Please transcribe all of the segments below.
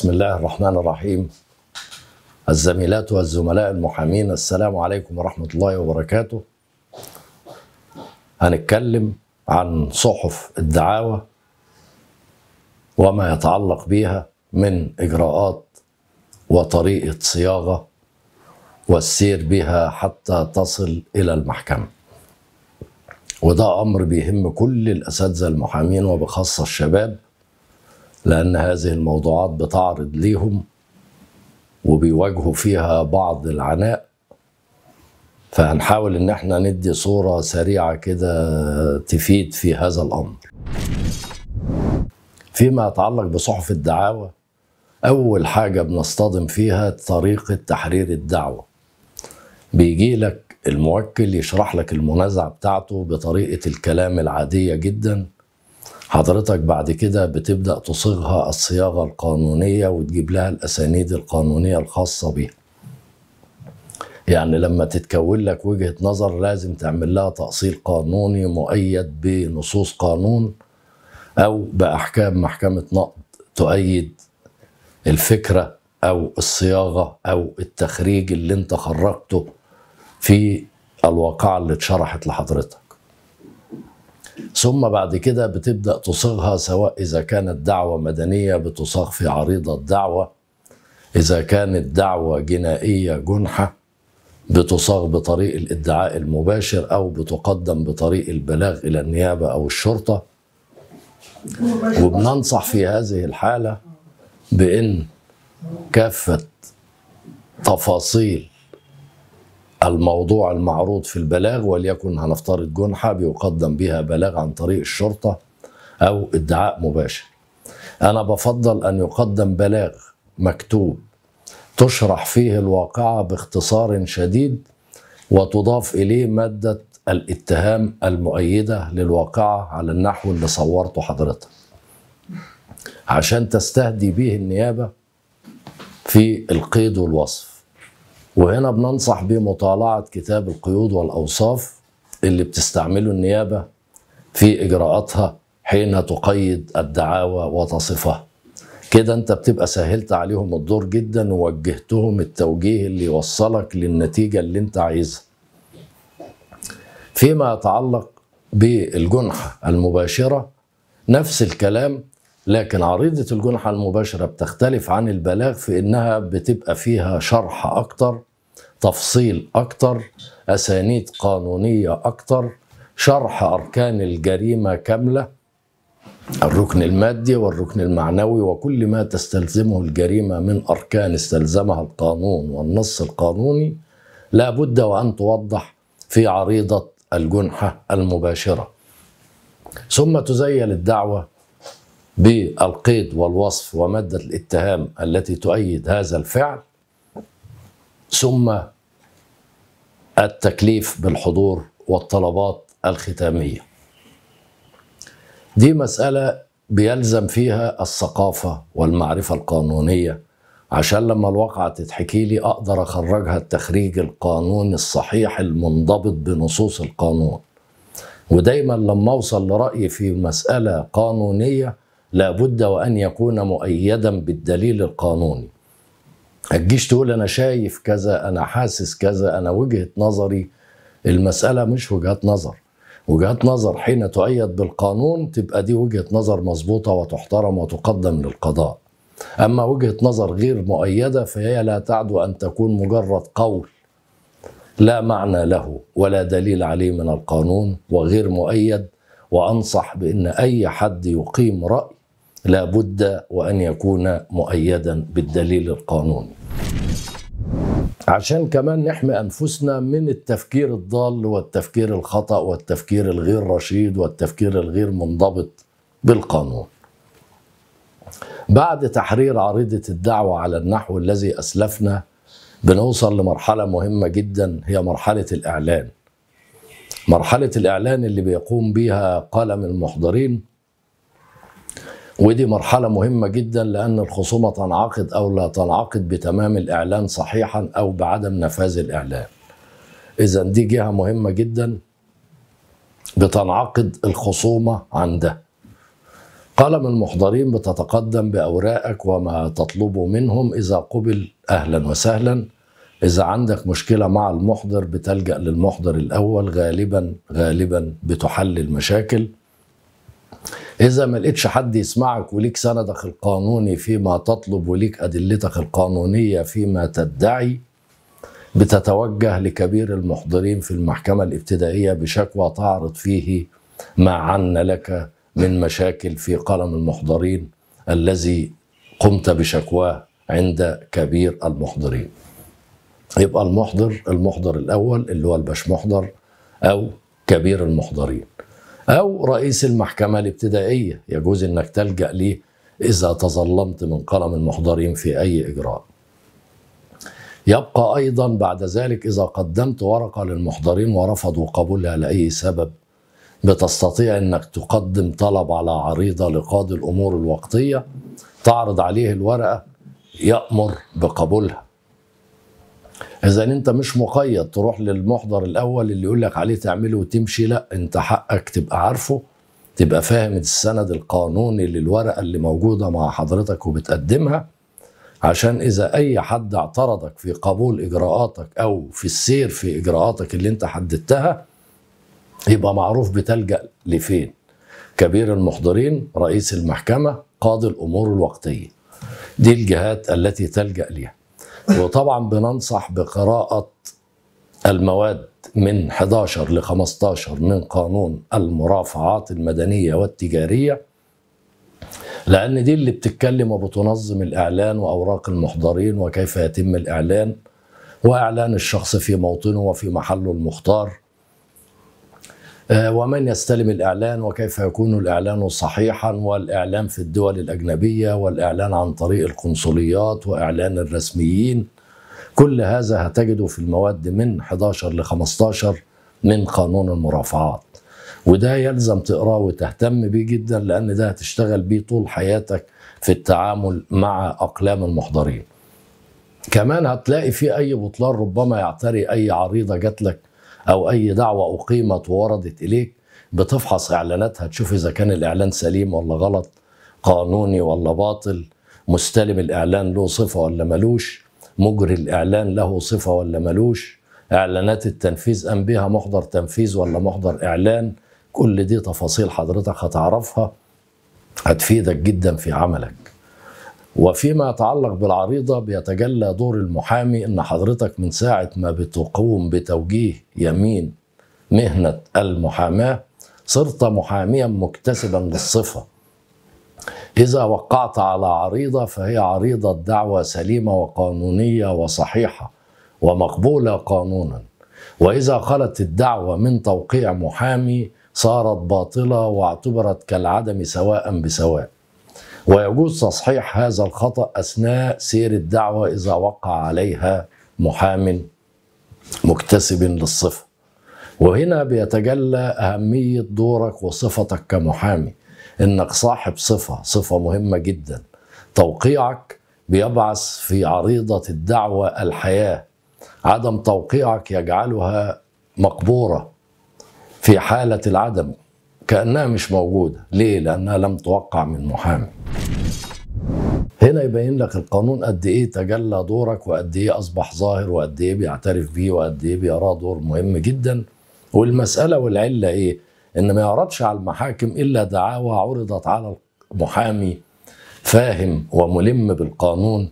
بسم الله الرحمن الرحيم الزميلات والزملاء المحامين السلام عليكم ورحمة الله وبركاته هنتكلم عن صحف الدعاوى وما يتعلق بها من إجراءات وطريقة صياغة والسير بها حتى تصل إلى المحكمة وده أمر بيهم كل الأساتذة المحامين وبخاصة الشباب لأن هذه الموضوعات بتعرض ليهم وبيواجهوا فيها بعض العناء فهنحاول إن احنا ندي صورة سريعة كده تفيد في هذا الأمر فيما يتعلق بصحف الدعاوى أول حاجة بنصطدم فيها طريقة تحرير الدعوة بيجي لك الموكل يشرح لك المنازعة بتاعته بطريقة الكلام العادية جدا حضرتك بعد كده بتبدأ تصيغها الصياغة القانونية وتجيب لها الأسانيد القانونية الخاصة بيها يعني لما تتكون لك وجهة نظر لازم تعمل لها تأصيل قانوني مؤيد بنصوص قانون أو بأحكام محكمة نقد تؤيد الفكرة أو الصياغة أو التخريج اللي أنت خرجته في الواقعة اللي اتشرحت لحضرتك ثم بعد كده بتبدأ تصغها سواء إذا كانت دعوة مدنية بتصاغ في عريضة الدعوة إذا كانت دعوة جنائية جنحة بتصاغ بطريق الادعاء المباشر أو بتقدم بطريق البلاغ إلى النيابة أو الشرطة وبننصح في هذه الحالة بأن كافة تفاصيل الموضوع المعروض في البلاغ وليكن هنفترض جنحة بيقدم بها بلاغ عن طريق الشرطة أو ادعاء مباشر أنا بفضل أن يقدم بلاغ مكتوب تشرح فيه الواقعة باختصار شديد وتضاف إليه مادة الاتهام المؤيدة للواقعة على النحو اللي صورته حضرتك عشان تستهدي به النيابة في القيد والوصف وهنا بننصح بمطالعة كتاب القيود والأوصاف اللي بتستعمله النيابة في إجراءاتها حين تقيد الدعاوى وتصفها كده انت بتبقى سهلت عليهم الدور جدا ووجهتهم التوجيه اللي يوصلك للنتيجة اللي انت عايزها فيما يتعلق بالجنحة المباشرة نفس الكلام لكن عريضة الجنحة المباشرة بتختلف عن البلاغ في إنها بتبقى فيها شرح أكتر تفصيل أكتر أسانيد قانونية أكتر شرح أركان الجريمة كاملة الركن المادي والركن المعنوي وكل ما تستلزمه الجريمة من أركان استلزمها القانون والنص القانوني لا بد وأن توضح في عريضة الجنحة المباشرة ثم تزيل الدعوة بالقيد والوصف ومادة الاتهام التي تؤيد هذا الفعل ثم التكليف بالحضور والطلبات الختامية دي مسألة بيلزم فيها الثقافة والمعرفة القانونية عشان لما الواقعة تتحكي لي أقدر أخرجها التخريج القانوني الصحيح المنضبط بنصوص القانون ودايما لما أوصل لرأي في مسألة قانونية لابد وأن يكون مؤيدا بالدليل القانوني الجيش تقول أنا شايف كذا أنا حاسس كذا أنا وجهة نظري المسألة مش وجهات نظر وجهات نظر حين تؤيد بالقانون تبقى دي وجهة نظر مظبوطة وتحترم وتقدم للقضاء أما وجهة نظر غير مؤيدة فهي لا تعدو أن تكون مجرد قول لا معنى له ولا دليل عليه من القانون وغير مؤيد وأنصح بأن أي حد يقيم رأي لا بد وأن يكون مؤيدا بالدليل القانوني عشان كمان نحمي أنفسنا من التفكير الضال والتفكير الخطأ والتفكير الغير رشيد والتفكير الغير منضبط بالقانون بعد تحرير عريضة الدعوة على النحو الذي أسلفنا بنوصل لمرحلة مهمة جدا هي مرحلة الإعلان مرحلة الإعلان اللي بيقوم بها قلم المحضرين ودي مرحلة مهمة جدا لأن الخصومة تنعقد أو لا تنعقد بتمام الإعلان صحيحا أو بعدم نفاذ الإعلان إذا دي جهة مهمة جدا بتنعقد الخصومة عندها قال من المحضرين بتتقدم بأوراقك وما تطلبه منهم إذا قبل أهلا وسهلا إذا عندك مشكلة مع المحضر بتلجأ للمحضر الأول غالبا غالبا بتحل المشاكل إذا ما لقيتش حد يسمعك وليك سندك القانوني فيما تطلب وليك أدلتك القانونية فيما تدعي بتتوجه لكبير المحضرين في المحكمة الابتدائية بشكوى تعرض فيه ما عن لك من مشاكل في قلم المحضرين الذي قمت بشكواه عند كبير المحضرين يبقى المحضر المحضر الأول اللي هو البشمحضر أو كبير المحضرين أو رئيس المحكمة الابتدائية يجوز أنك تلجأ ليه إذا تظلمت من قلم المحضرين في أي إجراء يبقى أيضا بعد ذلك إذا قدمت ورقة للمحضرين ورفضوا قبولها لأي سبب بتستطيع أنك تقدم طلب على عريضة لقاضي الأمور الوقتية تعرض عليه الورقة يأمر بقبولها اذا انت مش مقيد تروح للمحضر الاول اللي يقول لك عليه تعمله وتمشي لا انت حقك تبقى عارفه تبقى فاهم السند القانوني للورقه اللي موجوده مع حضرتك وبتقدمها عشان اذا اي حد اعترضك في قبول اجراءاتك او في السير في اجراءاتك اللي انت حددتها يبقى معروف بتلجا لفين كبير المحضرين رئيس المحكمه قاضي الامور الوقتيه دي الجهات التي تلجا ليها وطبعا بننصح بقراءة المواد من 11 ل 15 من قانون المرافعات المدنية والتجارية لأن دي اللي بتتكلم وبتنظم الإعلان وأوراق المحضرين وكيف يتم الإعلان وإعلان الشخص في موطنه وفي محله المختار آه، ومن يستلم الإعلان وكيف يكون الإعلان صحيحا والإعلان في الدول الأجنبية والإعلان عن طريق القنصليات وإعلان الرسميين كل هذا هتجده في المواد من 11 ل 15 من قانون المرافعات وده يلزم تقراه وتهتم بيه جدا لأن ده هتشتغل بيه طول حياتك في التعامل مع أقلام المحضرين كمان هتلاقي في أي بطلان ربما يعتري أي عريضة جات لك او اي دعوه اقيمت ووردت اليك بتفحص اعلاناتها تشوف اذا كان الاعلان سليم ولا غلط قانوني ولا باطل مستلم الاعلان له صفه ولا ملوش مجري الاعلان له صفه ولا ملوش اعلانات التنفيذ ام بها محضر تنفيذ ولا محضر اعلان كل دي تفاصيل حضرتك هتعرفها هتفيدك جدا في عملك وفيما يتعلق بالعريضة بيتجلى دور المحامي إن حضرتك من ساعة ما بتقوم بتوجيه يمين مهنة المحاماة صرت محاميا مكتسبا للصفة إذا وقعت على عريضة فهي عريضة دعوة سليمة وقانونية وصحيحة ومقبولة قانونا وإذا خلت الدعوة من توقيع محامي صارت باطلة واعتبرت كالعدم سواء بسواء ويجوز تصحيح هذا الخطأ أثناء سير الدعوة إذا وقع عليها محام مكتسب للصفة وهنا بيتجلى أهمية دورك وصفتك كمحامي إنك صاحب صفة صفة مهمة جدا توقيعك بيبعث في عريضة الدعوة الحياة عدم توقيعك يجعلها مقبورة في حالة العدم كأنها مش موجودة ليه؟ لأنها لم توقع من محامي هنا يبين لك القانون قد ايه تجلى دورك وقد ايه اصبح ظاهر وقد ايه بيعترف بيه وقد ايه بيراه دور مهم جدا والمساله والعله ايه؟ ان ما يعرضش على المحاكم الا دعاوى عرضت على محامي فاهم وملم بالقانون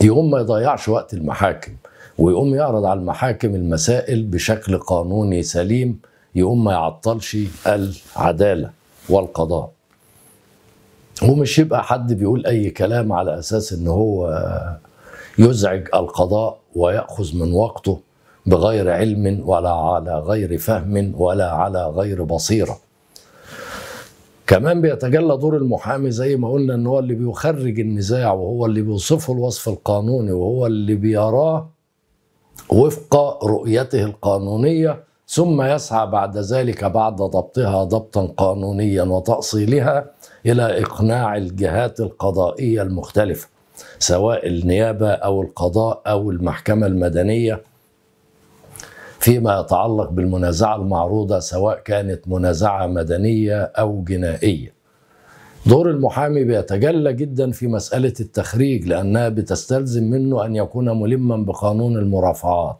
يقوم ما يضيعش وقت المحاكم ويقوم يعرض على المحاكم المسائل بشكل قانوني سليم يقوم ما يعطلش العداله والقضاء ومش يبقى حد بيقول اي كلام على اساس ان هو يزعج القضاء وياخذ من وقته بغير علم ولا على غير فهم ولا على غير بصيره كمان بيتجلى دور المحامي زي ما قلنا ان هو اللي بيخرج النزاع وهو اللي بيوصفه الوصف القانوني وهو اللي بيراه وفق رؤيته القانونيه ثم يسعى بعد ذلك بعد ضبطها ضبطا قانونيا وتاصيلها الى اقناع الجهات القضائيه المختلفه سواء النيابه او القضاء او المحكمه المدنيه فيما يتعلق بالمنازعه المعروضه سواء كانت منازعه مدنيه او جنائيه دور المحامي بيتجلى جدا في مسألة التخريج لأنها بتستلزم منه أن يكون ملما بقانون المرافعات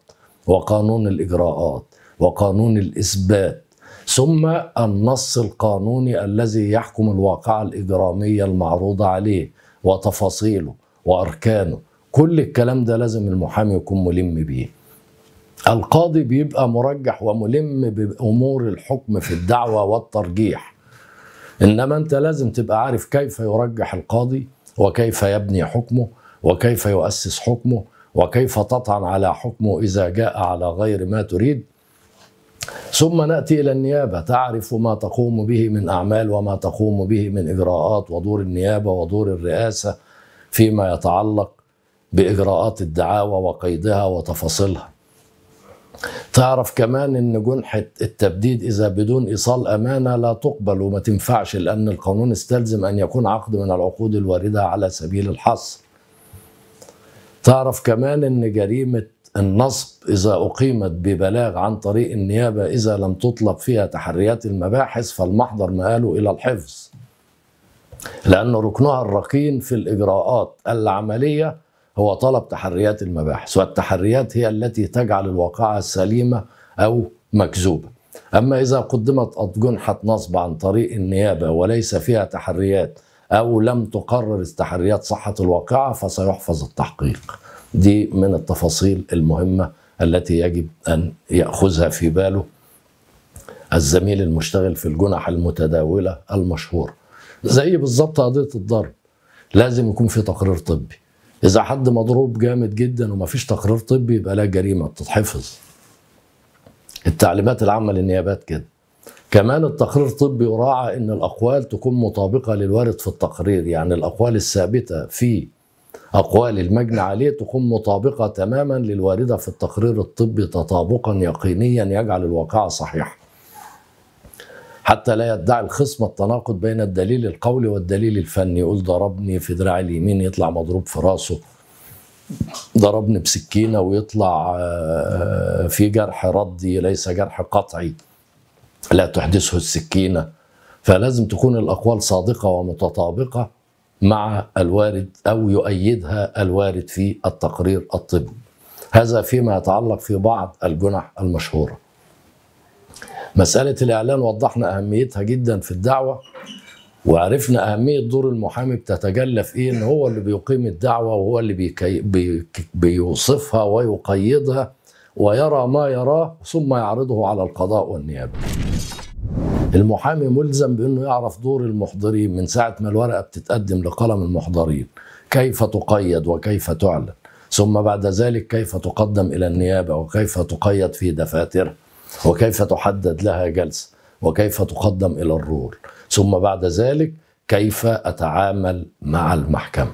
وقانون الإجراءات وقانون الإثبات ثم النص القانوني الذي يحكم الواقعة الإجرامية المعروضة عليه وتفاصيله وأركانه كل الكلام ده لازم المحامي يكون ملم بيه القاضي بيبقى مرجح وملم بأمور الحكم في الدعوة والترجيح إنما أنت لازم تبقى عارف كيف يرجح القاضي وكيف يبني حكمه وكيف يؤسس حكمه وكيف تطعن على حكمه إذا جاء على غير ما تريد ثم ناتي الى النيابه تعرف ما تقوم به من اعمال وما تقوم به من اجراءات ودور النيابه ودور الرئاسه فيما يتعلق باجراءات الدعاوى وقيدها وتفاصيلها تعرف كمان ان جنحة التبديد اذا بدون ايصال امانه لا تقبل وما تنفعش لان القانون استلزم ان يكون عقد من العقود الوارده على سبيل الحصر تعرف كمان ان جريمه النصب إذا أقيمت ببلاغ عن طريق النيابة إذا لم تطلب فيها تحريات المباحث فالمحضر مآله إلى الحفظ لأن ركنها الرقين في الإجراءات العملية هو طلب تحريات المباحث والتحريات هي التي تجعل الواقعة سليمة أو مكذوبة أما إذا قدمت أطجنحة نصب عن طريق النيابة وليس فيها تحريات أو لم تقرر تحريات صحة الواقعة فسيحفظ التحقيق دي من التفاصيل المهمة التي يجب أن يأخذها في باله الزميل المشتغل في الجنح المتداولة المشهورة زي بالظبط قضية الضرب لازم يكون في تقرير طبي إذا حد مضروب جامد جدا ومفيش تقرير طبي يبقى لا جريمة بتتحفظ التعليمات العامة للنيابات كده كمان التقرير الطبي يراعى ان الاقوال تكون مطابقه للوارد في التقرير يعني الاقوال الثابته في أقوال المجني عليه تكون مطابقة تماما للواردة في التقرير الطبي تطابقا يقينيا يجعل الواقعة صحيحة حتى لا يدعي الخصم التناقض بين الدليل القولي والدليل الفني يقول ضربني في دراع اليمين يطلع مضروب في راسه ضربني بسكينة ويطلع آه، آه، في جرح ردي ليس جرح قطعي لا تحدثه السكينة فلازم تكون الأقوال صادقة ومتطابقة مع الوارد او يؤيدها الوارد في التقرير الطبي. هذا فيما يتعلق في بعض الجنح المشهوره. مساله الاعلان وضحنا اهميتها جدا في الدعوه وعرفنا أهمية دور المحامي بتتجلى في إيه إن هو اللي بيقيم الدعوة وهو اللي بيكي بي بيوصفها ويقيدها ويرى ما يراه ثم يعرضه على القضاء والنيابة المحامي ملزم بانه يعرف دور المحضرين من ساعه ما الورقه بتتقدم لقلم المحضرين كيف تقيد وكيف تعلن ثم بعد ذلك كيف تقدم الى النيابه وكيف تقيد في دفاترها وكيف تحدد لها جلسه وكيف تقدم الى الرول ثم بعد ذلك كيف اتعامل مع المحكمه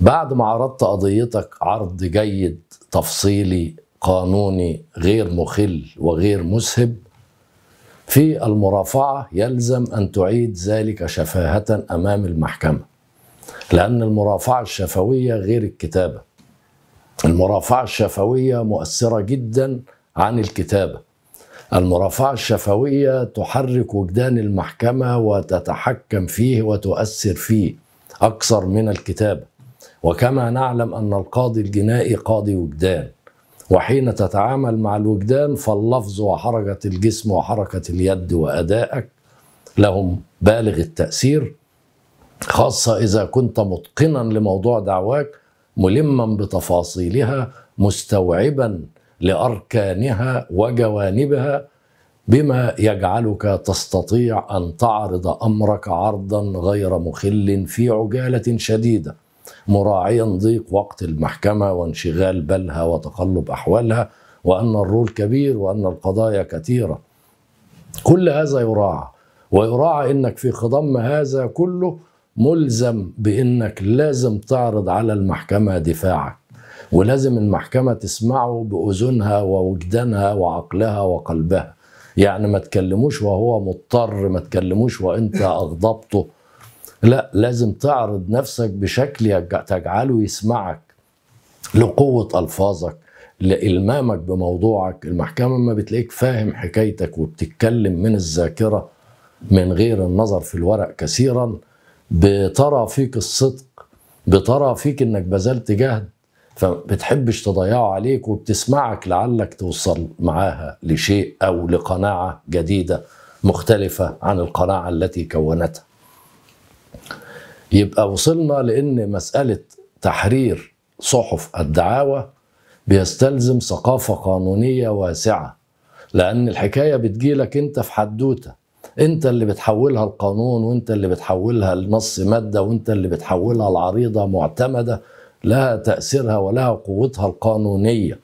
بعد ما عرضت قضيتك عرض جيد تفصيلي قانوني غير مخل وغير مسهب في المرافعة يلزم أن تعيد ذلك شفاهة أمام المحكمة لأن المرافعة الشفوية غير الكتابة المرافعة الشفوية مؤثرة جدا عن الكتابة المرافعة الشفوية تحرك وجدان المحكمة وتتحكم فيه وتؤثر فيه أكثر من الكتابة وكما نعلم أن القاضي الجنائي قاضي وجدان وحين تتعامل مع الوجدان فاللفظ وحركة الجسم وحركة اليد وأدائك لهم بالغ التأثير خاصة إذا كنت متقنا لموضوع دعواك ملما بتفاصيلها مستوعبا لأركانها وجوانبها بما يجعلك تستطيع أن تعرض أمرك عرضا غير مخل في عجالة شديدة مراعيا ضيق وقت المحكمه وانشغال بالها وتقلب احوالها وان الرول كبير وان القضايا كثيره كل هذا يراعى ويراعى انك في خضم هذا كله ملزم بانك لازم تعرض على المحكمه دفاعك ولازم المحكمه تسمعه باذنها ووجدانها وعقلها وقلبها يعني ما تكلموش وهو مضطر ما تكلموش وانت اغضبته لا لازم تعرض نفسك بشكل تجعله يسمعك لقوة ألفاظك لإلمامك بموضوعك المحكمة ما بتلاقيك فاهم حكايتك وبتتكلم من الذاكرة من غير النظر في الورق كثيرا بترى فيك الصدق بترى فيك انك بذلت جهد فبتحبش تضيعه عليك وبتسمعك لعلك توصل معاها لشيء او لقناعه جديده مختلفه عن القناعه التي كونتها يبقى وصلنا لان مساله تحرير صحف الدعاوى بيستلزم ثقافه قانونيه واسعه لان الحكايه بتجيلك انت في حدوته انت اللي بتحولها القانون وانت اللي بتحولها لنص ماده وانت اللي بتحولها لعريضه معتمده لها تاثيرها ولها قوتها القانونيه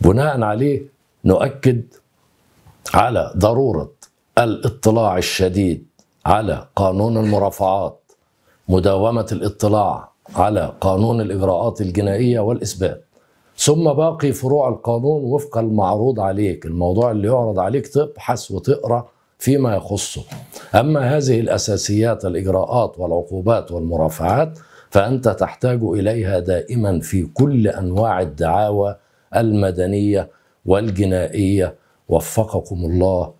بناء عليه نؤكد على ضروره الاطلاع الشديد على قانون المرافعات مداومة الاطلاع على قانون الإجراءات الجنائية والإثبات ثم باقي فروع القانون وفق المعروض عليك الموضوع اللي يعرض عليك تبحث وتقرأ فيما يخصه أما هذه الأساسيات الإجراءات والعقوبات والمرافعات فأنت تحتاج إليها دائما في كل أنواع الدعاوى المدنية والجنائية وفقكم الله